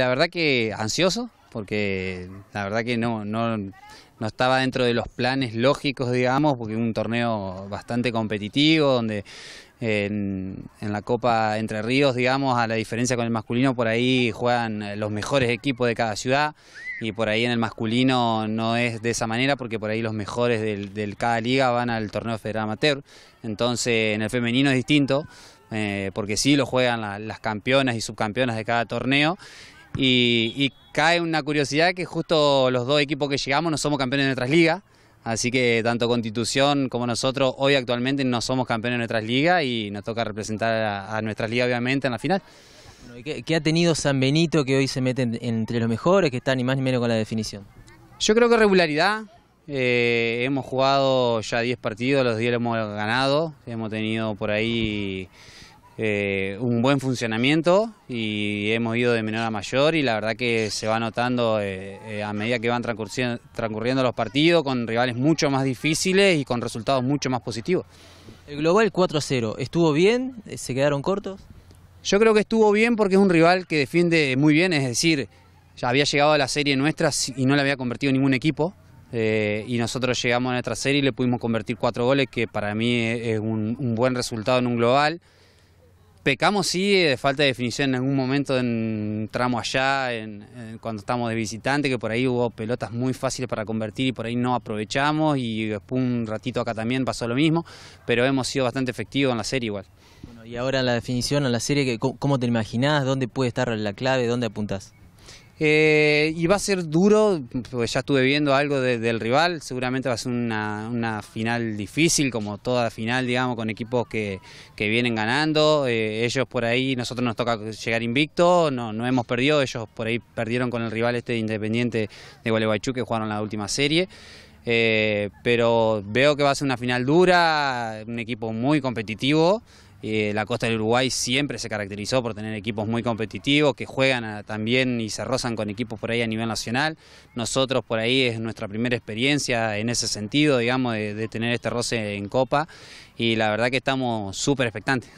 La verdad que ansioso, porque la verdad que no, estaba dentro de los planes lógicos, digamos, porque un torneo bastante competitivo, donde en, la Copa Entre Ríos, digamos, a la diferencia con el masculino, por ahí juegan eh, los mejores equipos de cada ciudad y por ahí en el masculino no es de esa manera porque por ahí los mejores del, cada liga van al torneo federal amateur, entonces en el femenino es distinto, eh, porque sí lo juegan las campeonas y subcampeonas de cada torneo y, cae una curiosidad que justo los dos equipos que llegamos no somos campeones de nuestras ligas. Así que tanto Constitución como nosotros hoy actualmente no somos campeones de nuestras ligas y nos toca representar a, nuestras ligas obviamente en la final. ¿Qué, ha tenido San Benito que hoy se mete entre los mejores, que está ni más ni menos con la definición? Yo creo que regularidad. Eh, hemos jugado ya 10 partidos, los 10 los hemos ganado. Hemos tenido por ahí... Eh, un buen funcionamiento y hemos ido de menor a mayor y la verdad que se va notando eh, eh, a medida que van transcurriendo, los partidos con rivales mucho más difíciles y con resultados mucho más positivos. El global 4-0, ¿estuvo bien? ¿Se quedaron cortos? Yo creo que estuvo bien porque es un rival que defiende muy bien, es decir, ya había llegado a la serie nuestra y no la había convertido ningún equipo. y nosotros llegamos a nuestra serie y le pudimos convertir cuatro goles, que para mí es un buen resultado en un global. Pecamos sí de falta de definición en algún momento en tramo allá, en, cuando estamos de visitante, que por ahí hubo pelotas muy fáciles para convertir y por ahí no aprovechamos y después un ratito acá también pasó lo mismo, pero hemos sido bastante efectivos en la serie igual. Bueno, y ahora la definición en la serie, ¿cómo te imaginás? ¿Dónde puede estar la clave? ¿Dónde apuntás? Eh, y va a ser duro, pues ya estuve viendo algo del rival, seguramente va a ser una, final difícil, como toda final, digamos, con equipos que, vienen ganando. Eh, ellos por ahí, nosotros nos toca llegar invicto, no, no hemos perdido, ellos por ahí perdieron con el rival este Independiente de Gualeguaychú que jugaron la última serie. Eh, pero veo que va a ser una final dura, un equipo muy competitivo. Eh, la costa del Uruguay siempre se caracterizó por tener equipos muy competitivos que juegan también y se rozan con equipos por ahí a nivel nacional. Nosotros por ahí es nuestra primera experiencia en ese sentido, digamos, de, de tener este roce en Copa y la verdad que estamos súper expectantes.